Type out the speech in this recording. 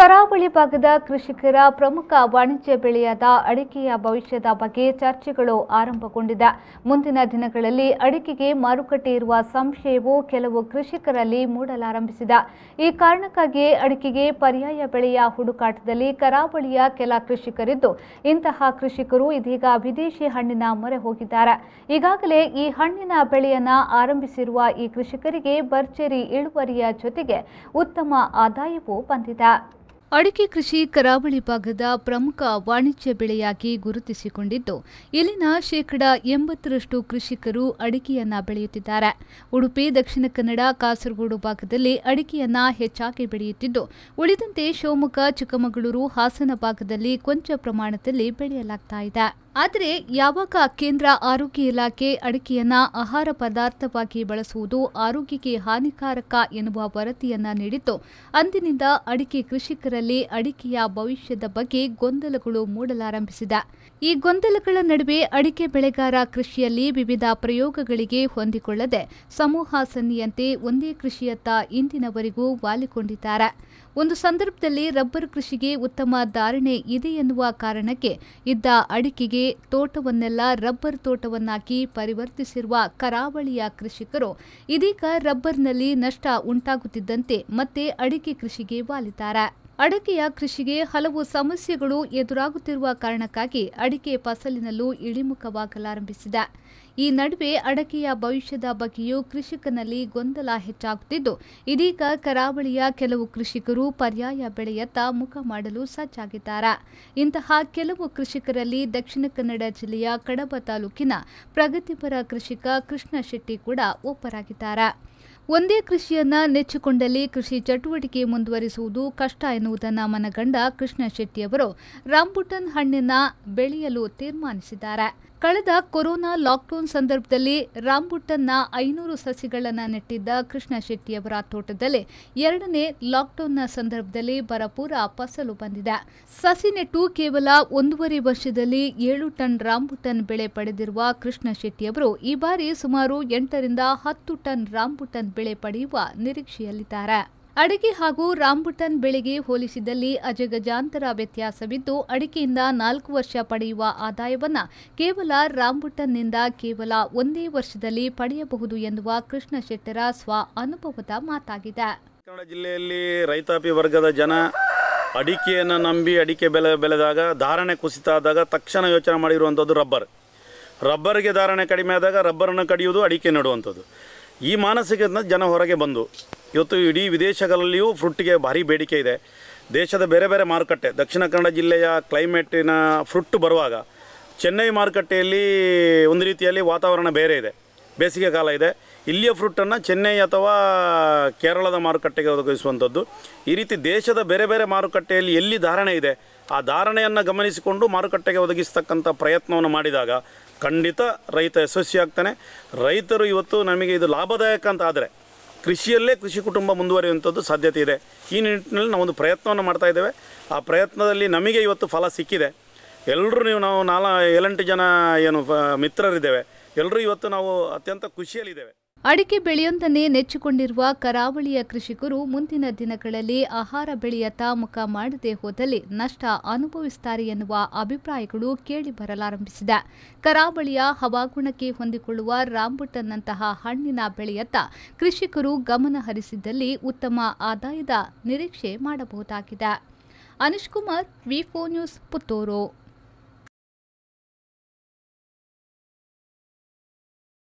ಕರಾವಳಿ ಭಾಗದ ಕೃಷಿಕರ ಪ್ರಮುಖ ವಾಣಿಜ್ಯ ಬೆಳೆಯಾದ ಅಡಿಕೆಯ ಭವಿಷ್ಯದ ಬಗ್ಗೆ ಚರ್ಚೆಗಳು ಆರಂಭಗೊಂಡಿದೆ ಮುಂದಿನ ದಿನಗಳಲ್ಲಿ ಅಡಿಕೆಗೆ ಮಾರುಕಟ್ಟೆ ಇರುವ ಸಂಶಯವು ಕೆಲವು ಕೃಷಿಕರಲ್ಲಿ ಮೂಡಲಾರಂಭಿಸಿದೆ ಈ ಕಾರಣಕ್ಕಾಗಿಯೇ ಅಡಿಕೆಗೆ ಪರ್ಯಾಯ ಬೆಳೆಯ ಹುಡುಕಾಟದಲ್ಲಿ ಕರಾವಳಿಯ ಕೆಲ ಕೃಷಿಕರಿದ್ದು ಇಂತಹ ಕೃಷಿಕರು ಇದೀಗ ವಿದೇಶಿ ಹಣ್ಣಿನ ಮೊರೆ ಹೋಗಿದ್ದಾರೆ ಈಗಾಗಲೇ ಈ ಹಣ್ಣಿನ ಬೆಳೆಯನ್ನು ಆರಂಭಿಸಿರುವ ಈ ಕೃಷಿಕರಿಗೆ ಭರ್ಜರಿ ಇಳುವರಿಯ ಜೊತೆಗೆ ಉತ್ತಮ ಆದಾಯವೂ ಬಂದಿದೆ ಅಡಿಕೆ ಕೃಷಿ ಕರಾವಳಿ ಭಾಗದ ಪ್ರಮುಖ ವಾಣಿಜ್ಯ ಬೆಳೆಯಾಗಿ ಗುರುತಿಸಿಕೊಂಡಿದ್ದು ಇಲ್ಲಿನ ಶೇಕಡ ಎಂಬತ್ತರಷ್ಟು ಕೃಷಿಕರು ಅಡಿಕೆಯನ್ನ ಬೆಳೆಯುತ್ತಿದ್ದಾರೆ ಉಡುಪಿ ದಕ್ಷಿಣ ಕನ್ನಡ ಕಾಸರಗೋಡು ಭಾಗದಲ್ಲಿ ಅಡಿಕೆಯನ್ನ ಹೆಚ್ಚಾಗಿ ಬೆಳೆಯುತ್ತಿದ್ದು ಉಳಿದಂತೆ ಶಿವಮೊಗ್ಗ ಚಿಕ್ಕಮಗಳೂರು ಹಾಸನ ಭಾಗದಲ್ಲಿ ಕೊಂಚ ಪ್ರಮಾಣದಲ್ಲಿ ಬೆಳೆಯಲಾಗ್ತಾ ಇದೆ ಆದರೆ ಯಾವಾಗ ಕೇಂದ್ರ ಆರೋಗ್ಯ ಇಲಾಖೆ ಅಡಿಕೆಯನ್ನು ಆಹಾರ ಪದಾರ್ಥವಾಗಿ ಬಳಸುವುದು ಆರೋಗ್ಯಕ್ಕೆ ಹಾನಿಕಾರಕ ಎನ್ನುವ ವರದಿಯನ್ನ ನೀಡಿತ್ತು ಅಂದಿನಿಂದ ಅಡಿಕೆ ಕೃಷಿಕರಲ್ಲಿ ಅಡಿಕೆಯ ಭವಿಷ್ಯದ ಬಗ್ಗೆ ಗೊಂದಲಗಳು ಮೂಡಲಾರಂಭಿಸಿದೆ ಈ ಗೊಂದಲಗಳ ನಡುವೆ ಅಡಿಕೆ ಬೆಳೆಗಾರ ಕೃಷಿಯಲ್ಲಿ ವಿವಿಧ ಪ್ರಯೋಗಗಳಿಗೆ ಹೊಂದಿಕೊಳ್ಳದೆ ಸಮೂಹ ಸನ್ನಿಯಂತೆ ಒಂದೇ ಕೃಷಿಯತ್ತ ಇಂದಿನವರೆಗೂ ವಾಲಿಕೊಂಡಿದ್ದಾರೆ ಒಂದು ಸಂದರ್ಭದಲ್ಲಿ ರಬ್ಬರ್ ಕೃಷಿಗೆ ಉತ್ತಮ ಧಾರಣೆ ಇದೆ ಎನ್ನುವ ಕಾರಣಕ್ಕೆ ಇದ್ದ ಅಡಿಕೆಗೆ ತೋಟವನ್ನೆಲ್ಲ ರಬ್ಬರ್ ತೋಟವನ್ನಾಗಿ ಪರಿವರ್ತಿಸಿರುವ ಕರಾವಳಿಯ ಕೃಷಿಕರು ಇದೀಗ ರಬ್ಬರ್ನಲ್ಲಿ ನಷ್ಟ ಉಂಟಾಗುತ್ತಿದ್ದಂತೆ ಮತ್ತೆ ಅಡಿಕೆ ಕೃಷಿಗೆ ವಾಲಿದ್ದಾರೆ ಅಡಕೆಯ ಕೃಷಿಗೆ ಹಲವು ಸಮಸ್ಯೆಗಳು ಎದುರಾಗುತ್ತಿರುವ ಕಾರಣಕ್ಕಾಗಿ ಅಡಿಕೆ ಫಸಲಿನಲ್ಲೂ ಇಳಿಮುಖವಾಗಲಾರಂಭಿಸಿದೆ ಈ ನಡುವೆ ಅಡಕೆಯ ಭವಿಷ್ಯದ ಬಗ್ಗೆಯೂ ಕೃಷಿಕನಲ್ಲಿ ಗೊಂದಲ ಹೆಚ್ಚಾಗುತ್ತಿದ್ದು ಇದೀಗ ಕರಾವಳಿಯ ಕೆಲವು ಕೃಷಿಕರು ಪರ್ಯಾಯ ಬೆಳೆಯತ್ತ ಮುಖ ಮಾಡಲು ಸಜ್ಜಾಗಿದ್ದಾರೆ ಇಂತಹ ಕೆಲವು ಕೃಷಿಕರಲ್ಲಿ ದಕ್ಷಿಣ ಕನ್ನಡ ಜಿಲ್ಲೆಯ ಕಡಬ ತಾಲೂಕಿನ ಪ್ರಗತಿಪರ ಕೃಷಿಕ ಕೃಷ್ಣ ಶೆಟ್ಟಿ ಕೂಡ ಒಬ್ಬರಾಗಿದ್ದಾರೆ ಒಂದೇ ಕೃಷಿಯನ್ನ ನೆಚ್ಚಿಕೊಂಡಲ್ಲಿ ಕೃಷಿ ಚಟುವಟಿಕೆ ಮುಂದುವರಿಸುವುದು ಕಷ್ಟ ಎನ್ನುವುದನ್ನು ಮನಗಂಡ ಕೃಷ್ಣ ಶೆಟ್ಟಿಯವರು ರಾಂಬುಟನ್ ಹಣ್ಣಿನ ಬೆಳೆಯಲು ತೀರ್ಮಾನಿಸಿದ್ದಾರೆ ಕಳೆದ ಕೊರೋನಾ ಲಾಕ್ಡೌನ್ ಸಂದರ್ಭದಲ್ಲಿ ರಾಂಬುಟ್ಟನ್ನ ಐನೂರು ಸಸಿಗಳನ್ನು ನೆಟ್ಟಿದ್ದ ಕೃಷ್ಣ ಶೆಟ್ಟಿಯವರ ತೋಟದಲ್ಲಿ ಎರಡನೇ ಲಾಕ್ಡೌನ್ನ ಸಂದರ್ಭದಲ್ಲಿ ಬರಪೂರ ಫಸಲು ಬಂದಿದೆ ಸಸಿ ನೆಟ್ಟು ಕೇವಲ ಒಂದೂವರೆ ವರ್ಷದಲ್ಲಿ ಏಳು ಟನ್ ರಾಂಬುಟನ್ ಬೆಳೆ ಪಡೆದಿರುವ ಕೃಷ್ಣ ಶೆಟ್ಟಿಯವರು ಈ ಬಾರಿ ಸುಮಾರು ಎಂಟರಿಂದ ಹತ್ತು ಟನ್ ರಾಂಬುಟನ್ ಬೆಳೆ ಪಡೆಯುವ ನಿರೀಕ್ಷೆಯಲ್ಲಿದ್ದಾರೆ ಅಡಿಕೆ ಹಾಗೂ ರಾಂಬುಟನ್ ಬೆಳೆಗೆ ಹೋಲಿಸಿದಲ್ಲಿ ಅಜಗಜಾಂತರ ವ್ಯತ್ಯಾಸವಿದ್ದು ಅಡಿಕೆಯಿಂದ ನಾಲ್ಕು ವರ್ಷ ಪಡೆಯುವ ಆದಾಯವನ್ನು ಕೇವಲ ರಾಂಬುಟನ್ನಿಂದ ಕೇವಲ ಒಂದೇ ವರ್ಷದಲ್ಲಿ ಪಡೆಯಬಹುದು ಎನ್ನುವ ಕೃಷ್ಣ ಶೆಟ್ಟರ ಸ್ವ ಅನುಭವದ ಮಾತಾಗಿದೆ ಕನ್ನಡ ಜಿಲ್ಲೆಯಲ್ಲಿ ರೈತಾಪಿ ವರ್ಗದ ಜನ ಅಡಿಕೆಯನ್ನು ನಂಬಿ ಅಡಿಕೆ ಬೆಲೆ ಬೆಳೆದಾಗ ಧಾರಣೆ ಕುಸಿತ ಆದಾಗ ತಕ್ಷಣ ಯೋಚನೆ ಮಾಡಿರುವಂಥದ್ದು ರಬ್ಬರ್ ರಬ್ಬರ್ಗೆ ಧಾರಣೆ ಕಡಿಮೆ ಆದಾಗ ರಬ್ಬರನ್ನು ಕಡಿಯುವುದು ಅಡಿಕೆ ನೆಡುವಂಥದ್ದು ಈ ಮಾನಸಿಕ ಜನ ಹೊರಗೆ ಬಂದು ಇವತ್ತು ಇಡೀ ವಿದೇಶಗಳಲ್ಲಿಯೂ ಫ್ರುಟ್ಟಿಗೆ ಭಾರಿ ಬೇಡಿಕೆ ಇದೆ ದೇಶದ ಬೇರೆ ಬೇರೆ ಮಾರುಕಟ್ಟೆ ದಕ್ಷಿಣ ಕನ್ನಡ ಜಿಲ್ಲೆಯ ಕ್ಲೈಮೇಟಿನ ಫ್ರುಟ್ ಬರುವಾಗ ಚೆನ್ನೈ ಮಾರುಕಟ್ಟೆಯಲ್ಲಿ ಒಂದು ರೀತಿಯಲ್ಲಿ ವಾತಾವರಣ ಬೇರೆ ಇದೆ ಬೇಸಿಗೆ ಕಾಲ ಇದೆ ಇಲ್ಲಿಯ ಫ್ರೂಟನ್ನು ಚೆನ್ನೈ ಅಥವಾ ಕೇರಳದ ಮಾರುಕಟ್ಟೆಗೆ ಒದಗಿಸುವಂಥದ್ದು ಈ ರೀತಿ ದೇಶದ ಬೇರೆ ಬೇರೆ ಮಾರುಕಟ್ಟೆಯಲ್ಲಿ ಎಲ್ಲಿ ಧಾರಣೆ ಇದೆ ಆ ಧಾರಣೆಯನ್ನು ಗಮನಿಸಿಕೊಂಡು ಮಾರುಕಟ್ಟೆಗೆ ಒದಗಿಸ್ತಕ್ಕಂಥ ಪ್ರಯತ್ನವನ್ನು ಮಾಡಿದಾಗ ಖಂಡಿತ ರೈತ ಯಶಸ್ವಿಯಾಗ್ತಾನೆ ರೈತರು ಇವತ್ತು ನಮಗೆ ಇದು ಲಾಭದಾಯಕ ಅಂತ ಆದರೆ ಕೃಷಿಯಲ್ಲೇ ಕೃಷಿ ಕುಟುಂಬ ಮುಂದುವರಿಯುವಂಥದ್ದು ಸಾಧ್ಯತೆ ಇದೆ ಈ ನಿಟ್ಟಿನಲ್ಲಿ ನಾವೊಂದು ಪ್ರಯತ್ನವನ್ನು ಮಾಡ್ತಾ ಇದ್ದೇವೆ ಆ ಪ್ರಯತ್ನದಲ್ಲಿ ನಮಗೆ ಇವತ್ತು ಫಲ ಸಿಕ್ಕಿದೆ ಎಲ್ಲರೂ ನೀವು ನಾವು ನಾಲ್ಕು ಏಳೆಂಟು ಜನ ಏನು ಮಿತ್ರರಿದ್ದೇವೆ ಎಲ್ಲರೂ ಇವತ್ತು ನಾವು ಅತ್ಯಂತ ಖುಷಿಯಲ್ಲಿದ್ದೇವೆ ಅಡಿಕೆ ಬೆಳೆಯೊಂದನ್ನೇ ನೆಚ್ಚಿಕೊಂಡಿರುವ ಕರಾವಳಿಯ ಕೃಷಿಕರು ಮುಂದಿನ ದಿನಗಳಲ್ಲಿ ಆಹಾರ ಬೆಳೆಯತ್ತ ಮುಖ ಮಾಡದೇ ಹೋದಲ್ಲಿ ನಷ್ಟ ಅನುಭವಿಸುತ್ತಾರೆ ಎನ್ನುವ ಅಭಿಪ್ರಾಯಗಳು ಕೇಳಿಬರಲಾರಂಭಿಸಿದೆ ಕರಾವಳಿಯ ಹವಾಗುಣಕ್ಕೆ ಹೊಂದಿಕೊಳ್ಳುವ ರಾಂಬುಟ್ಟನ್ನಂತಹ ಹಣ್ಣಿನ ಬೆಳೆಯತ್ತ ಕೃಷಿಕರು ಗಮನ ಹರಿಸಿದ್ದಲ್ಲಿ ಉತ್ತಮ ಆದಾಯದ ನಿರೀಕ್ಷೆ ಮಾಡಬಹುದಾಗಿದೆ ಅನಿಶ್ ಕುಮಾರ್ ವಿಫೋ ನ್ಯೂಸ್ ಪುತ್ತೂರು